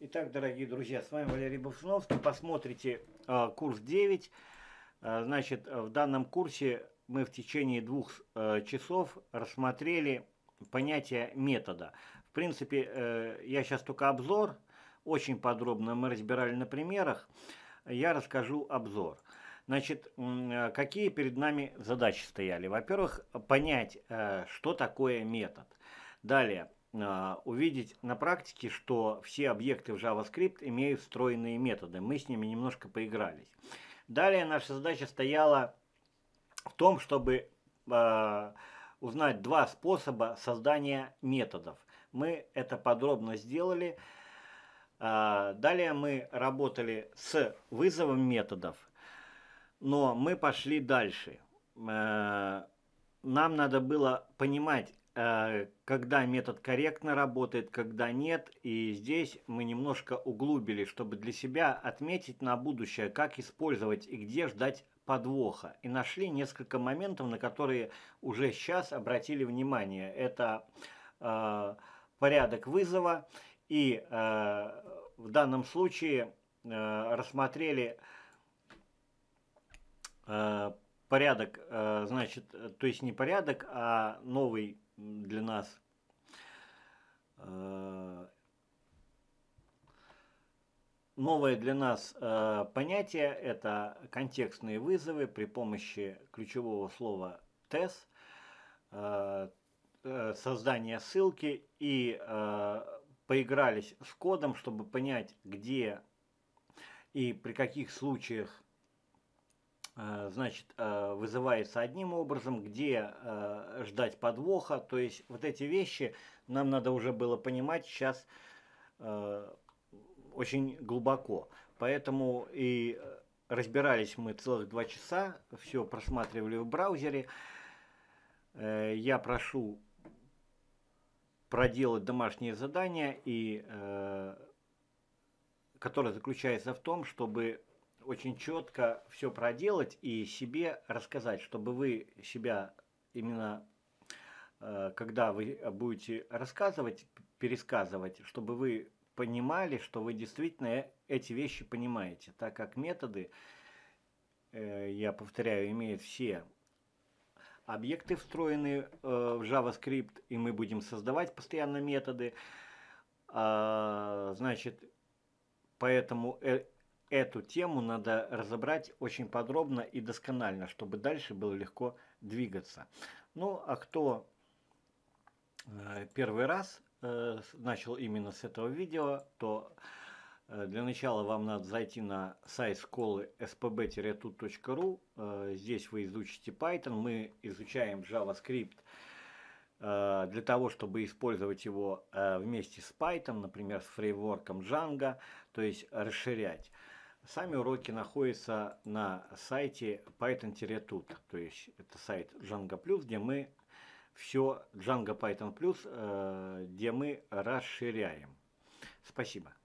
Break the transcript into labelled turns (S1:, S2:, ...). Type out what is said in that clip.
S1: Итак, дорогие друзья, с вами Валерий Бушуновский. Посмотрите э, курс 9. Э, а, значит, в данном курсе мы в течение двух э, часов рассмотрели понятие метода. В принципе, э, я сейчас только обзор. Очень подробно мы разбирали на примерах. Я расскажу обзор. Значит, какие перед нами задачи стояли? Во-первых, понять, э, что такое метод. Далее, а, увидеть на практике, что все объекты в JavaScript имеют встроенные методы. Мы с ними немножко поигрались. Далее наша задача стояла в том, чтобы э, узнать два способа создания методов. Мы это подробно сделали. Э, далее мы работали с вызовом методов, но мы пошли дальше. Э, нам надо было понимать, Э, когда метод корректно работает, когда нет. И здесь мы немножко углубили, чтобы для себя отметить на будущее, как использовать и где ждать подвоха. И нашли несколько моментов, на которые уже сейчас обратили внимание. Это э, порядок вызова и э, в данном случае э, рассмотрели э, порядок, э, значит, э, то есть не порядок, а новый для нас. Э, новое для нас э, понятие – это контекстные вызовы при помощи ключевого слова TES, э, создание ссылки и поигрались с кодом, чтобы понять, где и при каких случаях Э, значит, э, вызывается одним образом, где э, ждать подвоха. То есть вот эти вещи нам надо уже было понимать сейчас очень глубоко. Поэтому и разбирались мы целых два часа, все просматривали в браузере. Я прошу проделать домашнее задание, и, которое заключается в том, чтобы очень четко все проделать и себе рассказать, чтобы вы себя именно э, когда вы будете рассказывать, пересказывать, чтобы вы понимали, что вы действительно эти вещи понимаете, так как методы, э, я повторяю, имеют все объекты, встроены э, в JavaScript, и мы будем создавать постоянно методы, а, значит, поэтому эту тему надо разобрать очень подробно и досконально, чтобы дальше было легко двигаться. Ну, а кто э, первый раз э, начал именно с этого видео, то э, для начала вам надо зайти на сайт школы spb-tut.ru. Здесь вы изучите Python. Мы изучаем JavaScript для того, чтобы использовать его вместе с Python, например, с фреймворком Django, то есть расширять. Сами уроки находятся на сайте python-tut, то есть это сайт Django+, Plus, где мы все Django Python+, Plus, э, где мы расширяем. Спасибо.